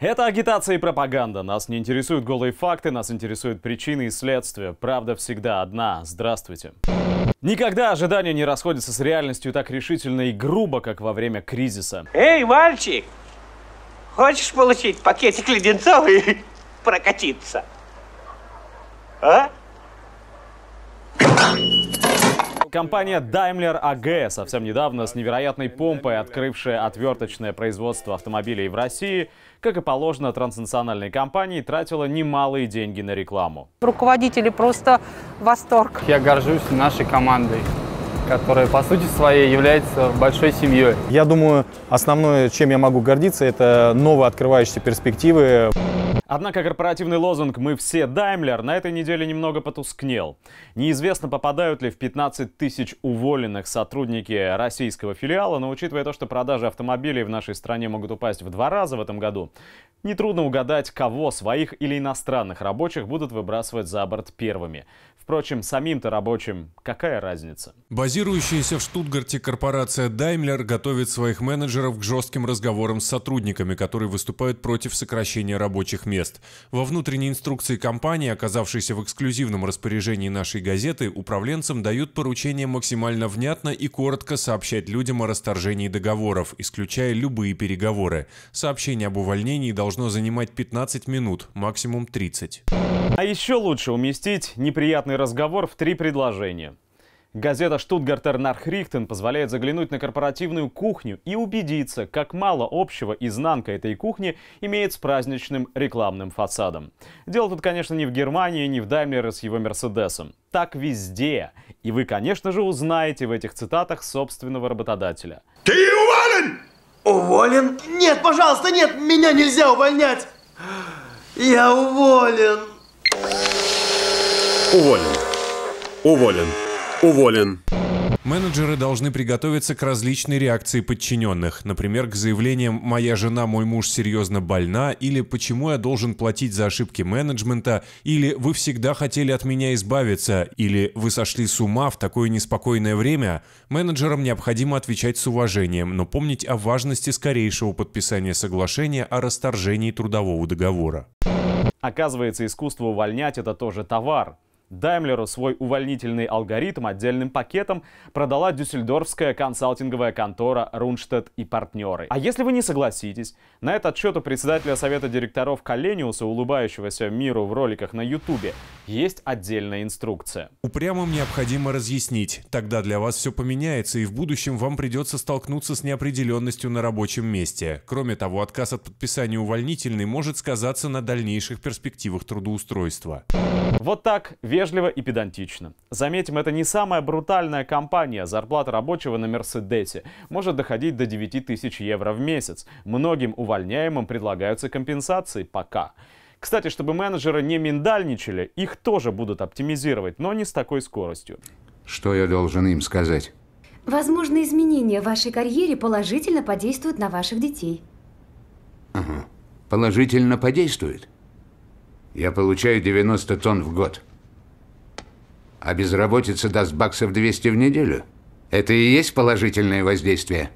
Это агитация и пропаганда. Нас не интересуют голые факты, нас интересуют причины и следствия. Правда всегда одна. Здравствуйте. Никогда ожидания не расходятся с реальностью так решительно и грубо, как во время кризиса. Эй, мальчик! Хочешь получить пакетик леденцов и прокатиться? А? Компания Daimler AG, совсем недавно с невероятной помпой открывшая отверточное производство автомобилей в России, как и положено транснациональной компании, тратила немалые деньги на рекламу. Руководители просто восторг. Я горжусь нашей командой которая по сути своей является большой семьей. Я думаю, основное, чем я могу гордиться, это новые открывающиеся перспективы. Однако корпоративный лозунг «Мы все Даймлер» на этой неделе немного потускнел. Неизвестно, попадают ли в 15 тысяч уволенных сотрудники российского филиала, но учитывая то, что продажи автомобилей в нашей стране могут упасть в два раза в этом году, нетрудно угадать, кого, своих или иностранных рабочих, будут выбрасывать за борт первыми. Впрочем, самим-то рабочим какая разница? Базирующаяся в Штутгарте корпорация Daimler готовит своих менеджеров к жестким разговорам с сотрудниками, которые выступают против сокращения рабочих мест. Во внутренней инструкции компании, оказавшейся в эксклюзивном распоряжении нашей газеты, управленцам дают поручение максимально внятно и коротко сообщать людям о расторжении договоров, исключая любые переговоры. Сообщение об увольнении должно занимать 15 минут, максимум 30. А еще лучше уместить неприятный разговор в три предложения. Газета «Штутгартер Нархрихтен» позволяет заглянуть на корпоративную кухню и убедиться, как мало общего изнанка этой кухни имеет с праздничным рекламным фасадом. Дело тут, конечно, не в Германии, не в Даймлере с его «Мерседесом». Так везде. И вы, конечно же, узнаете в этих цитатах собственного работодателя. Ты уволен? Уволен? Нет, пожалуйста, нет, меня нельзя увольнять! Я уволен! Уволен. Уволен. Уволен. Менеджеры должны приготовиться к различной реакции подчиненных, например, к заявлениям «моя жена, мой муж серьезно больна» или «почему я должен платить за ошибки менеджмента» или «вы всегда хотели от меня избавиться» или «вы сошли с ума в такое неспокойное время». Менеджерам необходимо отвечать с уважением, но помнить о важности скорейшего подписания соглашения о расторжении трудового договора. Оказывается, искусство увольнять – это тоже товар – Даймлеру свой увольнительный алгоритм отдельным пакетом продала дюссельдорфская консалтинговая контора «Рунштадт и партнеры». А если вы не согласитесь, на этот счет у председателя совета директоров Колениуса, улыбающегося миру в роликах на Ютубе, есть отдельная инструкция. Упрямым необходимо разъяснить, тогда для вас все поменяется и в будущем вам придется столкнуться с неопределенностью на рабочем месте. Кроме того, отказ от подписания увольнительной может сказаться на дальнейших перспективах трудоустройства. Вот так Вежливо и педантично. Заметим, это не самая брутальная компания. Зарплата рабочего на Мерседесе может доходить до 9 тысяч евро в месяц. Многим увольняемым предлагаются компенсации пока. Кстати, чтобы менеджеры не миндальничали, их тоже будут оптимизировать, но не с такой скоростью. Что я должен им сказать? Возможно, изменения в вашей карьере положительно подействуют на ваших детей. Ага. Положительно подействует? Я получаю 90 тонн в год а безработица даст баксов 200 в неделю. Это и есть положительное воздействие?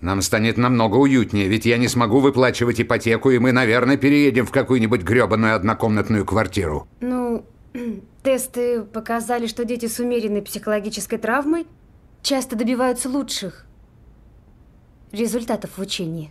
Нам станет намного уютнее, ведь я не смогу выплачивать ипотеку, и мы, наверное, переедем в какую-нибудь грёбаную однокомнатную квартиру. Ну, тесты показали, что дети с умеренной психологической травмой часто добиваются лучших результатов в учении.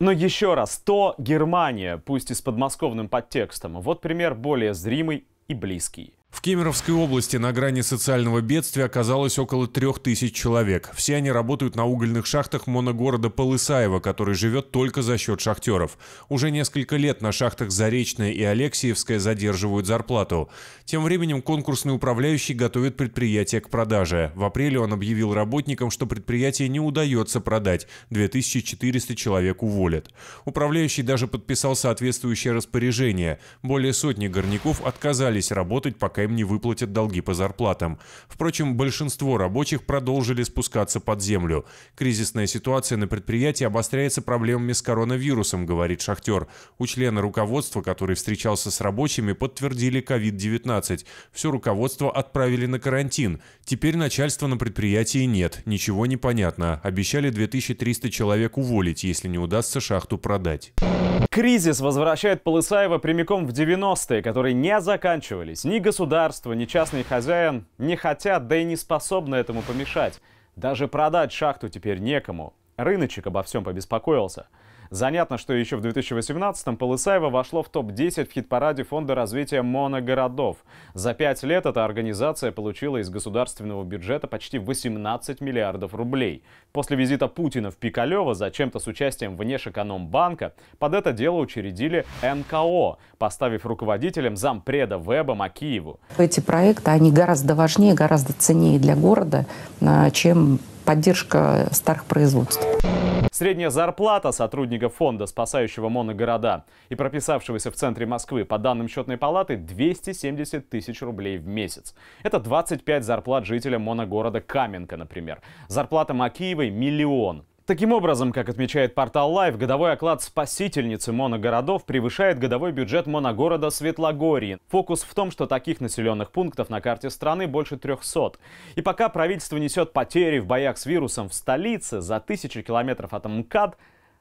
Но еще раз, то Германия, пусть и с подмосковным подтекстом. Вот пример более зримый и близкий. В Кемеровской области на грани социального бедствия оказалось около трех тысяч человек. Все они работают на угольных шахтах моногорода Полысаева, который живет только за счет шахтеров. Уже несколько лет на шахтах Заречная и Алексеевская задерживают зарплату. Тем временем конкурсный управляющий готовит предприятие к продаже. В апреле он объявил работникам, что предприятие не удается продать. 2400 человек уволят. Управляющий даже подписал соответствующее распоряжение. Более сотни горняков отказались работать, пока пока им не выплатят долги по зарплатам. Впрочем, большинство рабочих продолжили спускаться под землю. Кризисная ситуация на предприятии обостряется проблемами с коронавирусом, говорит шахтер. У члена руководства, который встречался с рабочими, подтвердили COVID-19. Все руководство отправили на карантин. Теперь начальства на предприятии нет, ничего не понятно. Обещали 2300 человек уволить, если не удастся шахту продать. Кризис возвращает Полысаева прямиком в 90-е, которые не заканчивались ни государством, государство, ни частный хозяин не хотят, да и не способны этому помешать. Даже продать шахту теперь некому. Рыночек обо всем побеспокоился – Занятно, что еще в 2018-м Полысаева вошло в топ-10 в хит-параде Фонда развития моногородов. За пять лет эта организация получила из государственного бюджета почти 18 миллиардов рублей. После визита Путина в Пикалево, зачем-то с участием Внешэкономбанка, под это дело учредили НКО, поставив руководителем зампреда Веба Макиеву. Эти проекты, они гораздо важнее, гораздо ценнее для города, а, чем поддержка старых производств. Средняя зарплата сотрудника фонда, спасающего моногорода и прописавшегося в центре Москвы, по данным счетной палаты, 270 тысяч рублей в месяц. Это 25 зарплат жителя моногорода Каменка, например. Зарплата Макиевой – миллион. Таким образом, как отмечает портал Life, годовой оклад спасительницы моногородов превышает годовой бюджет моногорода Светлогории. Фокус в том, что таких населенных пунктов на карте страны больше 300. И пока правительство несет потери в боях с вирусом в столице, за тысячи километров от МКАД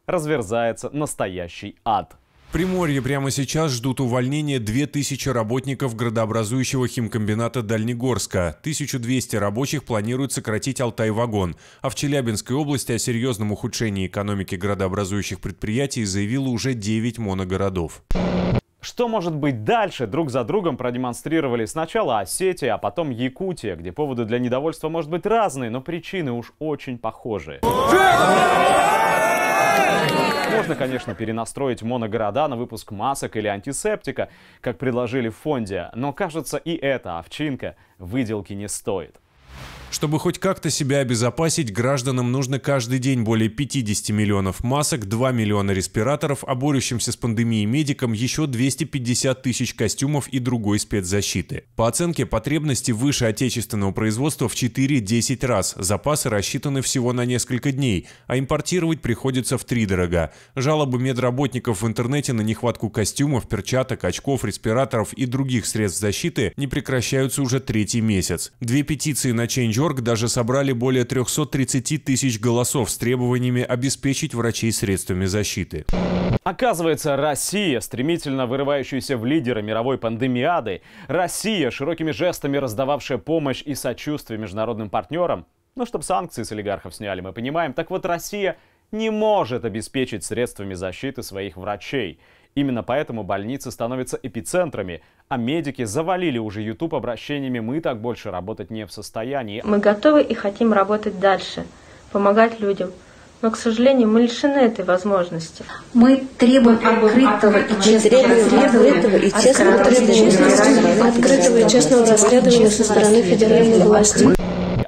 разверзается настоящий ад. Приморье прямо сейчас ждут увольнения 2000 работников градообразующего химкомбината Дальнегорска. 1200 рабочих планируют сократить Алтайвагон, А в Челябинской области о серьезном ухудшении экономики градообразующих предприятий заявило уже 9 моногородов. Что может быть дальше, друг за другом продемонстрировали сначала Осетия, а потом Якутия, где поводы для недовольства может быть разные, но причины уж очень похожи. Можно, конечно, перенастроить моногорода на выпуск масок или антисептика, как предложили в фонде, но, кажется, и эта овчинка выделки не стоит. Чтобы хоть как-то себя обезопасить, гражданам нужно каждый день более 50 миллионов масок, 2 миллиона респираторов, а борющимся с пандемией медикам еще 250 тысяч костюмов и другой спецзащиты. По оценке, потребности выше отечественного производства в 4-10 раз, запасы рассчитаны всего на несколько дней, а импортировать приходится в три дорога. Жалобы медработников в интернете на нехватку костюмов, перчаток, очков, респираторов и других средств защиты не прекращаются уже третий месяц. Две петиции на Change.org Нью-Йорк даже собрали более 330 тысяч голосов с требованиями обеспечить врачей средствами защиты. Оказывается, Россия, стремительно вырывающаяся в лидеры мировой пандемиады, Россия, широкими жестами раздававшая помощь и сочувствие международным партнерам, ну, чтобы санкции с олигархов сняли, мы понимаем. Так вот, Россия не может обеспечить средствами защиты своих врачей. Именно поэтому больницы становятся эпицентрами, а медики завалили уже YouTube обращениями «Мы так больше работать не в состоянии». Мы готовы и хотим работать дальше, помогать людям. Но, к сожалению, мы лишены этой возможности. Мы требуем открытого и честного расследования. Открытого и честного расследования со стороны федеральной власти.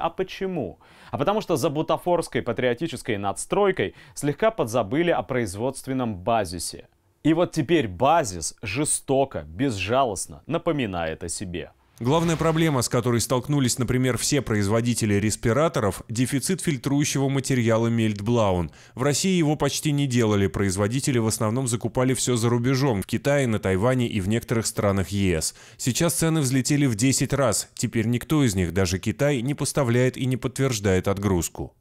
А почему? А потому что за бутафорской патриотической надстройкой слегка подзабыли о производственном базисе. И вот теперь базис жестоко, безжалостно напоминает о себе. Главная проблема, с которой столкнулись, например, все производители респираторов – дефицит фильтрующего материала Мельтблаун. В России его почти не делали, производители в основном закупали все за рубежом – в Китае, на Тайване и в некоторых странах ЕС. Сейчас цены взлетели в 10 раз, теперь никто из них, даже Китай, не поставляет и не подтверждает отгрузку.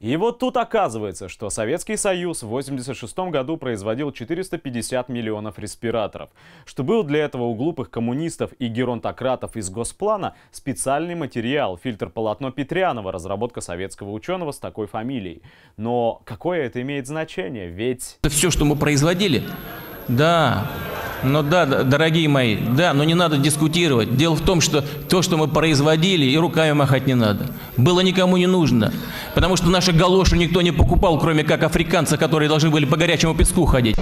И вот тут оказывается, что Советский Союз в 1986 году производил 450 миллионов респираторов, что был для этого у глупых коммунистов и геронтократов из Госплана специальный материал, фильтр полотно Петрянова, разработка советского ученого с такой фамилией. Но какое это имеет значение? Ведь... Это все, что мы производили? Да, но ну да, дорогие мои, да, но не надо дискутировать. Дело в том, что то, что мы производили, и руками махать не надо. Было никому не нужно. Потому что наши галоши никто не покупал, кроме как африканцы, которые должны были по горячему песку ходить.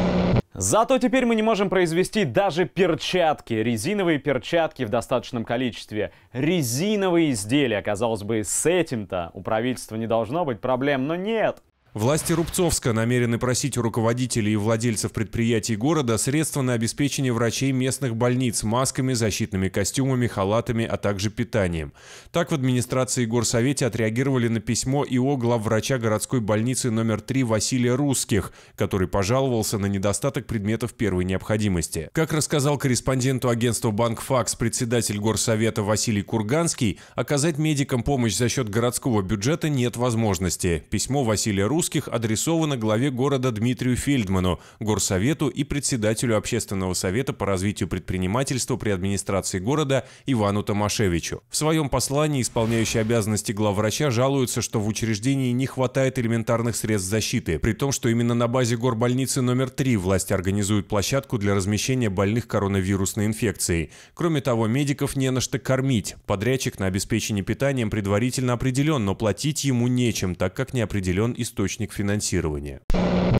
Зато теперь мы не можем произвести даже перчатки, резиновые перчатки в достаточном количестве. Резиновые изделия, казалось бы, с этим-то у правительства не должно быть проблем, но нет. Власти Рубцовска намерены просить у руководителей и владельцев предприятий города средства на обеспечение врачей местных больниц масками, защитными костюмами, халатами, а также питанием. Так в администрации и горсовете отреагировали на письмо ИО главврача городской больницы номер 3 Василия Русских, который пожаловался на недостаток предметов первой необходимости. Как рассказал корреспонденту агентства «Банкфакс» председатель горсовета Василий Курганский, оказать медикам помощь за счет городского бюджета нет возможности. Письмо Василия Русских русских адресовано главе города Дмитрию Фельдману, горсовету и председателю Общественного совета по развитию предпринимательства при администрации города Ивану Томашевичу. В своем послании исполняющий обязанности главврача жалуется, что в учреждении не хватает элементарных средств защиты, при том, что именно на базе горбольницы номер 3 власти организуют площадку для размещения больных коронавирусной инфекцией. Кроме того, медиков не на что кормить. Подрядчик на обеспечение питанием предварительно определен, но платить ему нечем, так как не определен источник источник финансирования.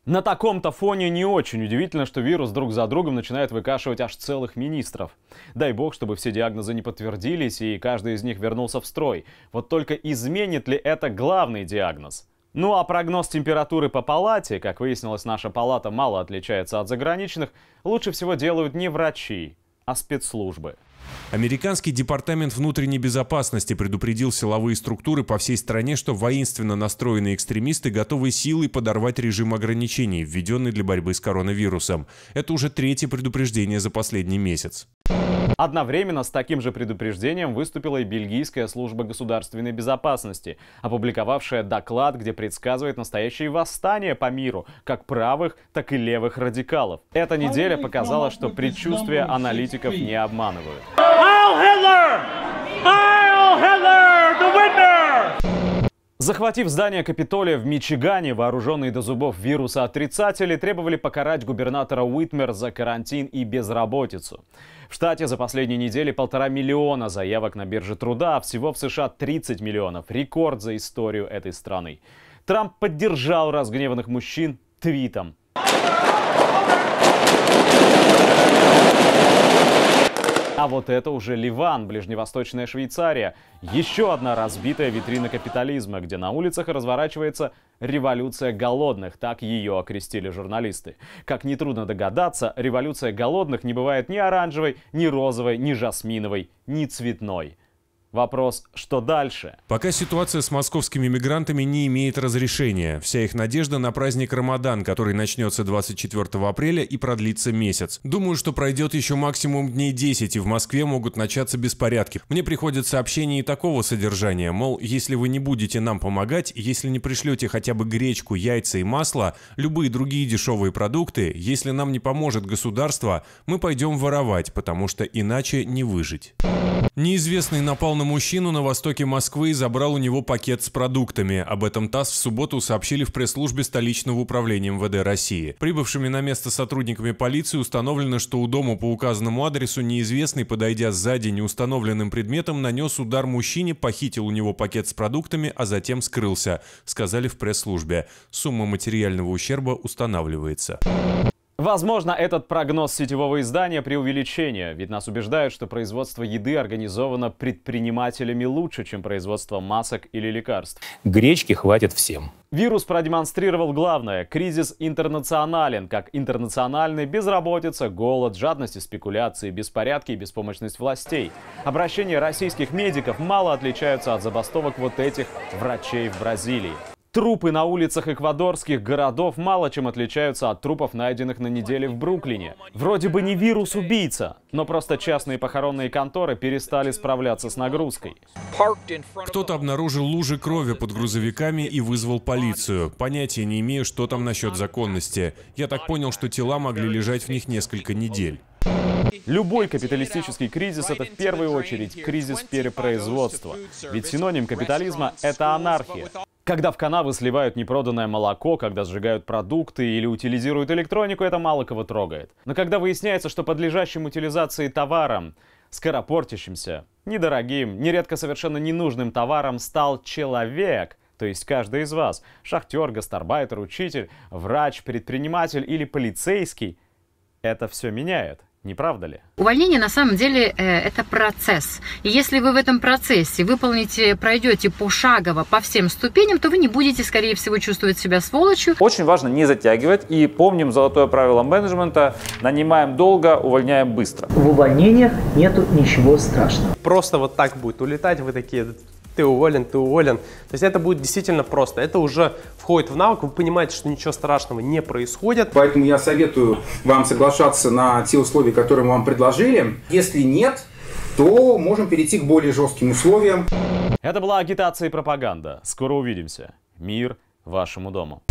На таком-то фоне не очень удивительно, что вирус друг за другом начинает выкашивать аж целых министров. Дай бог, чтобы все диагнозы не подтвердились и каждый из них вернулся в строй. Вот только изменит ли это главный диагноз? Ну а прогноз температуры по палате, как выяснилось, наша палата мало отличается от заграничных, лучше всего делают не врачи, а спецслужбы. Американский департамент внутренней безопасности предупредил силовые структуры по всей стране, что воинственно настроенные экстремисты готовы силой подорвать режим ограничений, введенный для борьбы с коронавирусом. Это уже третье предупреждение за последний месяц. Одновременно с таким же предупреждением выступила и Бельгийская служба государственной безопасности, опубликовавшая доклад, где предсказывает настоящее восстание по миру, как правых, так и левых радикалов. Эта неделя показала, что предчувствия аналитиков не обманывают. Захватив здание Капитолия в Мичигане, вооруженные до зубов вируса отрицатели требовали покарать губернатора Уитмер за карантин и безработицу. В штате за последние недели полтора миллиона заявок на бирже труда, а всего в США 30 миллионов. Рекорд за историю этой страны. Трамп поддержал разгневанных мужчин твитом. вот это уже Ливан, ближневосточная Швейцария. Еще одна разбитая витрина капитализма, где на улицах разворачивается революция голодных, так ее окрестили журналисты. Как нетрудно догадаться, революция голодных не бывает ни оранжевой, ни розовой, ни жасминовой, ни цветной. Вопрос, что дальше? Пока ситуация с московскими мигрантами не имеет разрешения. Вся их надежда на праздник Рамадан, который начнется 24 апреля и продлится месяц. Думаю, что пройдет еще максимум дней 10, и в Москве могут начаться беспорядки. Мне приходят сообщения и такого содержания, мол, если вы не будете нам помогать, если не пришлете хотя бы гречку, яйца и масло, любые другие дешевые продукты, если нам не поможет государство, мы пойдем воровать, потому что иначе не выжить. Неизвестный напал на мужчину на востоке Москвы и забрал у него пакет с продуктами. Об этом ТАСС в субботу сообщили в пресс-службе столичного управления МВД России. Прибывшими на место сотрудниками полиции установлено, что у дома по указанному адресу неизвестный, подойдя сзади неустановленным предметом, нанес удар мужчине, похитил у него пакет с продуктами, а затем скрылся, сказали в пресс-службе. Сумма материального ущерба устанавливается. Возможно, этот прогноз сетевого издания преувеличение, ведь нас убеждают, что производство еды организовано предпринимателями лучше, чем производство масок или лекарств. Гречки хватит всем. Вирус продемонстрировал главное. Кризис интернационален, как интернациональный безработица, голод, жадность и спекуляции, беспорядки и беспомощность властей. Обращения российских медиков мало отличаются от забастовок вот этих врачей в Бразилии. Трупы на улицах эквадорских городов мало чем отличаются от трупов, найденных на неделе в Бруклине. Вроде бы не вирус-убийца, но просто частные похоронные конторы перестали справляться с нагрузкой. Кто-то обнаружил лужи крови под грузовиками и вызвал полицию. Понятия не имею, что там насчет законности. Я так понял, что тела могли лежать в них несколько недель. Любой капиталистический кризис — это в первую очередь кризис перепроизводства. Ведь синоним капитализма — это анархия. Когда в канавы сливают непроданное молоко, когда сжигают продукты или утилизируют электронику, это мало кого трогает. Но когда выясняется, что подлежащим утилизации товаром, скоропортящимся, недорогим, нередко совершенно ненужным товаром стал человек – то есть каждый из вас, шахтер, гастарбайтер, учитель, врач, предприниматель или полицейский, это все меняет. Не правда ли? Увольнение на самом деле э, это процесс. И если вы в этом процессе выполните, пройдете пошагово по всем ступеням, то вы не будете, скорее всего, чувствовать себя сволочью. Очень важно не затягивать и помним золотое правило менеджмента – нанимаем долго, увольняем быстро. В увольнениях нету ничего страшного. Просто вот так будет улетать, вы такие ты уволен, ты уволен. То есть это будет действительно просто. Это уже входит в навык, вы понимаете, что ничего страшного не происходит. Поэтому я советую вам соглашаться на те условия, которые мы вам предложили. Если нет, то можем перейти к более жестким условиям. Это была агитация и пропаганда. Скоро увидимся. Мир вашему дому.